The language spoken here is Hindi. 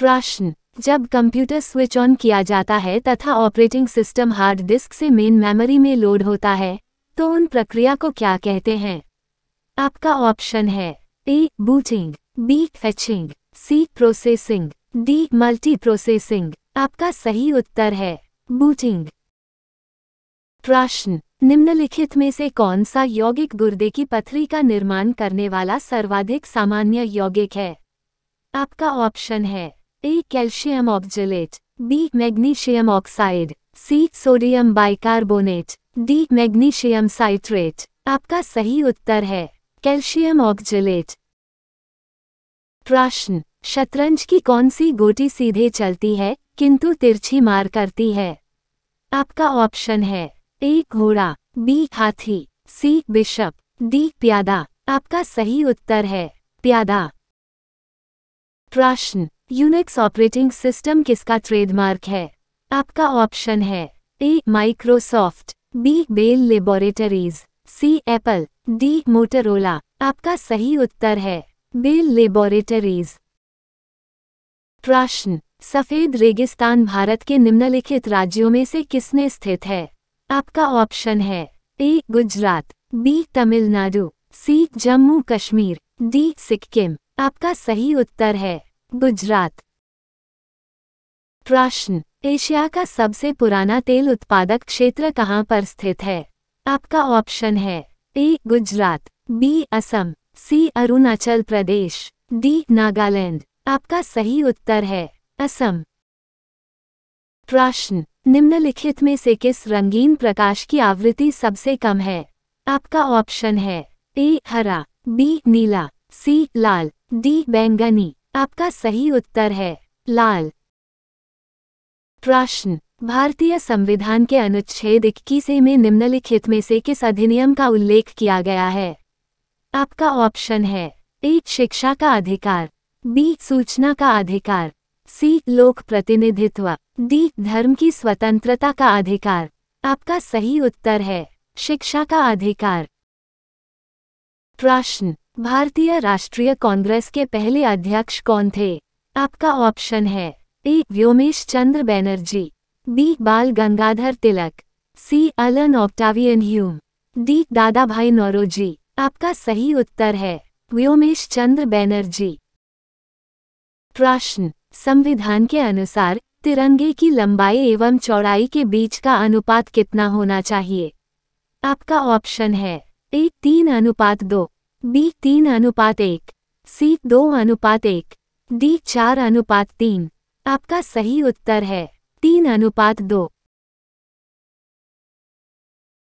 प्रश्न जब कंप्यूटर स्विच ऑन किया जाता है तथा ऑपरेटिंग सिस्टम हार्ड डिस्क से मेन मेमोरी में लोड होता है तो उन प्रक्रिया को क्या कहते हैं आपका ऑप्शन है A booting B fetching C processing D multiprocessing आपका सही उत्तर है बूटिंग प्रश्न निम्नलिखित में से कौन सा यौगिक गुर्दे की पथरी का निर्माण करने वाला सर्वाधिक सामान्य यौगिक है आपका ऑप्शन है A calcium oxalate B magnesium oxide C sodium bicarbonate D magnesium citrate आपका सही उत्तर है कैल्शियम ऑक्जलेट प्रश्न शतरंज की कौन सी गोटी सीधे चलती है किंतु तिरछी मार करती है आपका ऑप्शन है ए घोड़ा बी हाथी सी बिशप डी प्यादा आपका सही उत्तर है प्यादा प्रश्न यूनिक्स ऑपरेटिंग सिस्टम किसका ट्रेडमार्क है आपका ऑप्शन है A Microsoft B Bell laboratories C Apple D Motorola आपका सही उत्तर है बेल लेबोरेटरीज प्रश्न सफेद रेगिस्तान भारत के निम्नलिखित राज्यों में से किसने स्थित है आपका ऑप्शन है A Gujarat B Tamil Nadu C Jammu Kashmir D Sikkim आपका सही उत्तर है गुजरात प्रश्न एशिया का सबसे पुराना तेल उत्पादक क्षेत्र कहाँ पर स्थित है आपका ऑप्शन है A Gujarat B Assam C Arunachal Pradesh D Nagaland आपका सही उत्तर है असम प्रश्न निम्नलिखित में से किस रंगीन प्रकाश की आवृत्ति सबसे कम है आपका ऑप्शन है ए हरा बी नीला सी लाल डी बैंगनी आपका सही उत्तर है लाल प्रश्न भारतीय संविधान के अनुच्छेद इक्कीस में निम्नलिखित में से किस अधिनियम का उल्लेख किया गया है आपका ऑप्शन है ए शिक्षा का अधिकार बी सूचना का अधिकार सी लोक प्रतिनिधित्व डी धर्म की स्वतंत्रता का अधिकार आपका सही उत्तर है शिक्षा का अधिकार प्रश्न भारतीय राष्ट्रीय कांग्रेस के पहले अध्यक्ष कौन थे आपका ऑप्शन है A Womesh Chandra Bonnerjee B Bal Gangadhar Tilak C Allan Octavian Hume D Dadabhai Naoroji आपका सही उत्तर है व्योमेश चंद्र बैनर्जी प्रश्न संविधान के अनुसार तिरंगे की लंबाई एवं चौड़ाई के बीच का अनुपात कितना होना चाहिए आपका ऑप्शन है ए तीन अनुपात दो बी तीन अनुपात एक सी दो अनुपात एक डी चार अनुपात तीन आपका सही उत्तर है तीन अनुपात दो